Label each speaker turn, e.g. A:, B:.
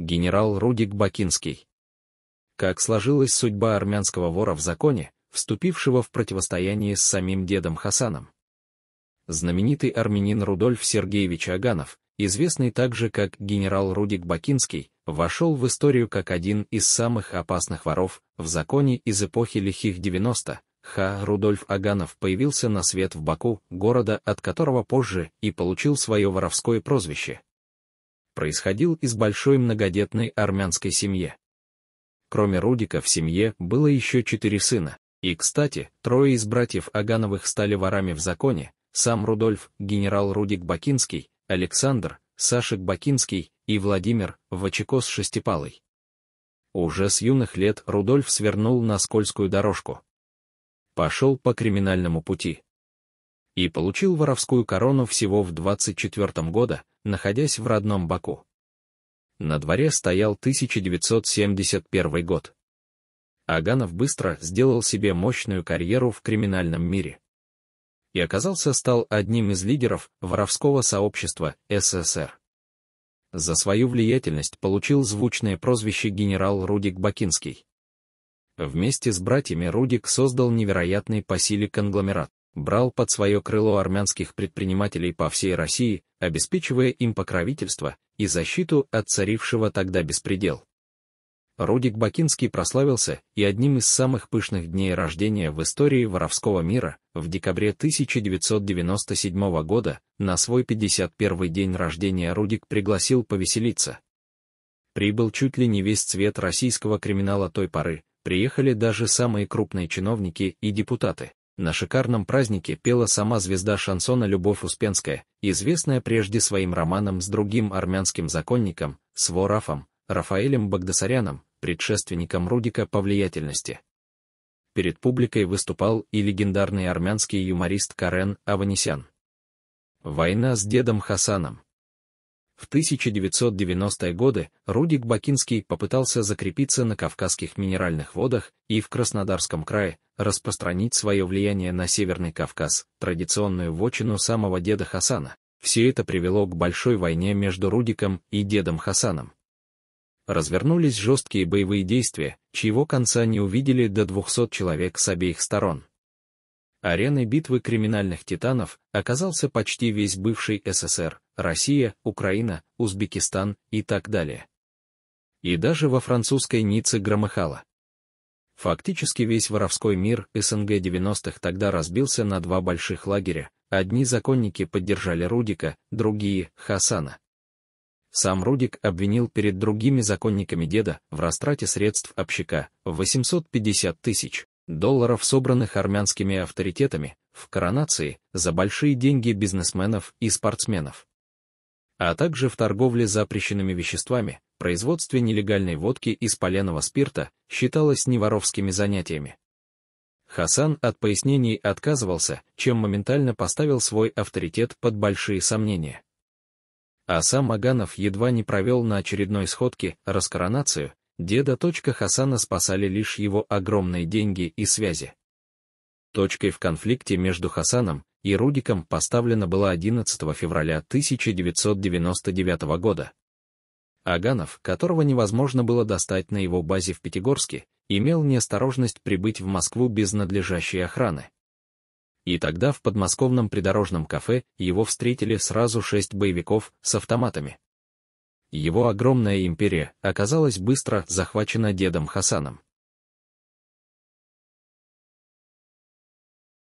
A: генерал Рудик Бакинский. Как сложилась судьба армянского вора в законе, вступившего в противостояние с самим дедом Хасаном? Знаменитый армянин Рудольф Сергеевич Аганов, известный также как генерал Рудик Бакинский, вошел в историю как один из самых опасных воров в законе из эпохи лихих 90 Ха Рудольф Аганов появился на свет в Баку, города, от которого позже и получил свое воровское прозвище происходил из большой многодетной армянской семьи. Кроме Рудика в семье было еще четыре сына, и, кстати, трое из братьев Агановых стали ворами в законе, сам Рудольф, генерал Рудик Бакинский, Александр, Сашек Бакинский и Владимир, Вачекос Шестипалый. Уже с юных лет Рудольф свернул на скользкую дорожку. Пошел по криминальному пути и получил воровскую корону всего в 24 года, находясь в родном Баку. На дворе стоял 1971 год. Аганов быстро сделал себе мощную карьеру в криминальном мире. И оказался стал одним из лидеров воровского сообщества СССР. За свою влиятельность получил звучное прозвище генерал Рудик Бакинский. Вместе с братьями Рудик создал невероятный по силе конгломерат брал под свое крыло армянских предпринимателей по всей России, обеспечивая им покровительство и защиту от царившего тогда беспредел. Рудик Бакинский прославился и одним из самых пышных дней рождения в истории воровского мира в декабре 1997 года на свой 51-й день рождения Рудик пригласил повеселиться. Прибыл чуть ли не весь цвет российского криминала той поры, приехали даже самые крупные чиновники и депутаты. На шикарном празднике пела сама звезда шансона Любовь Успенская, известная прежде своим романом с другим армянским законником, Сворафом, Рафаэлем Багдасаряном, предшественником Рудика по влиятельности. Перед публикой выступал и легендарный армянский юморист Карен Аванесян. Война с дедом Хасаном. В 1990-е годы Рудик Бакинский попытался закрепиться на кавказских минеральных водах и в Краснодарском крае распространить свое влияние на Северный Кавказ, традиционную вотчину самого деда Хасана. Все это привело к большой войне между Рудиком и дедом Хасаном. Развернулись жесткие боевые действия, чьего конца не увидели до 200 человек с обеих сторон. Ареной битвы криминальных титанов оказался почти весь бывший СССР, Россия, Украина, Узбекистан и так далее. И даже во французской Ницце громыхало. Фактически весь воровской мир СНГ 90-х тогда разбился на два больших лагеря, одни законники поддержали Рудика, другие — Хасана. Сам Рудик обвинил перед другими законниками деда в растрате средств общака в 850 тысяч долларов, собранных армянскими авторитетами, в коронации за большие деньги бизнесменов и спортсменов. А также в торговле запрещенными веществами, производстве нелегальной водки из поленого спирта считалось неворовскими занятиями. Хасан от пояснений отказывался, чем моментально поставил свой авторитет под большие сомнения. А сам Аганов едва не провел на очередной сходке раскоронацию, Деда. Хасана спасали лишь его огромные деньги и связи. Точкой в конфликте между Хасаном и Рудиком поставлена была 11 февраля 1999 года. Аганов, которого невозможно было достать на его базе в Пятигорске, имел неосторожность прибыть в Москву без надлежащей охраны. И тогда в подмосковном придорожном кафе его встретили сразу шесть боевиков с автоматами. Его огромная империя оказалась быстро захвачена дедом Хасаном.